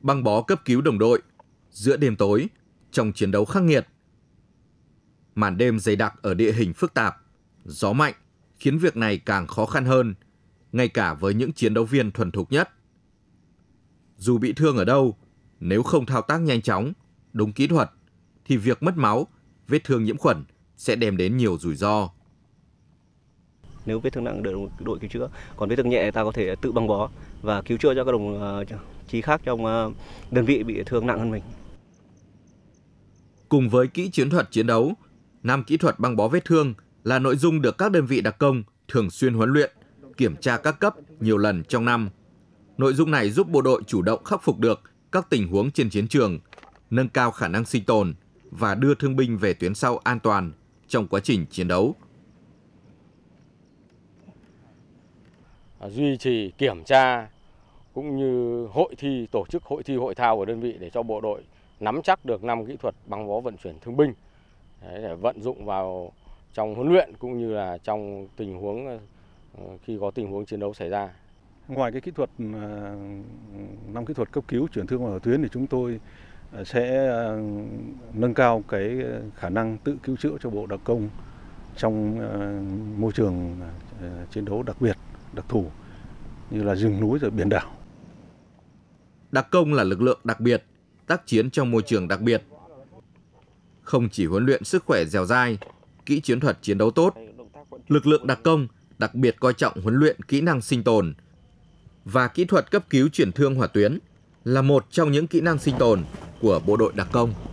băng bó cấp cứu đồng đội giữa đêm tối trong chiến đấu khắc nghiệt. Màn đêm dày đặc ở địa hình phức tạp, gió mạnh khiến việc này càng khó khăn hơn, ngay cả với những chiến đấu viên thuần thục nhất. Dù bị thương ở đâu, nếu không thao tác nhanh chóng, đúng kỹ thuật, thì việc mất máu, vết thương nhiễm khuẩn sẽ đem đến nhiều rủi ro nếu vết thương nặng đội, đội cứu chữa còn vết thương nhẹ ta có thể tự băng bó và cứu chữa cho các đồng ờ, chí khác trong ờ, đơn vị bị thương nặng hơn mình. Cùng với kỹ chiến thuật chiến đấu, năm kỹ thuật băng bó vết thương là nội dung được các đơn vị đặc công thường xuyên huấn luyện, kiểm tra các cấp nhiều lần trong năm. Nội dung này giúp bộ đội chủ động khắc phục được các tình huống trên chiến trường, nâng cao khả năng sinh tồn và đưa thương binh về tuyến sau an toàn trong quá trình chiến đấu. Duy trì kiểm tra cũng như hội thi tổ chức hội thi hội thao của đơn vị để cho bộ đội nắm chắc được năm kỹ thuật băng bó vận chuyển thương binh để vận dụng vào trong huấn luyện cũng như là trong tình huống ờ, khi có tình huống chiến đấu xảy ra. Ngoài cái kỹ thuật ờ, năm kỹ thuật cấp cứu chuyển thương ở tuyến thì chúng tôi ờ, sẽ nâng cao cái khả năng tự cứu chữa cho bộ đặc công trong môi trường chiến đấu đặc biệt, đặc thù như là rừng núi rồi biển đảo. Đặc công là lực lượng đặc biệt, tác chiến trong môi trường đặc biệt. Không chỉ huấn luyện sức khỏe dẻo dai, kỹ chiến thuật chiến đấu tốt, lực lượng đặc công đặc biệt coi trọng huấn luyện kỹ năng sinh tồn và kỹ thuật cấp cứu chuyển thương hỏa tuyến là một trong những kỹ năng sinh tồn của bộ đội đặc công.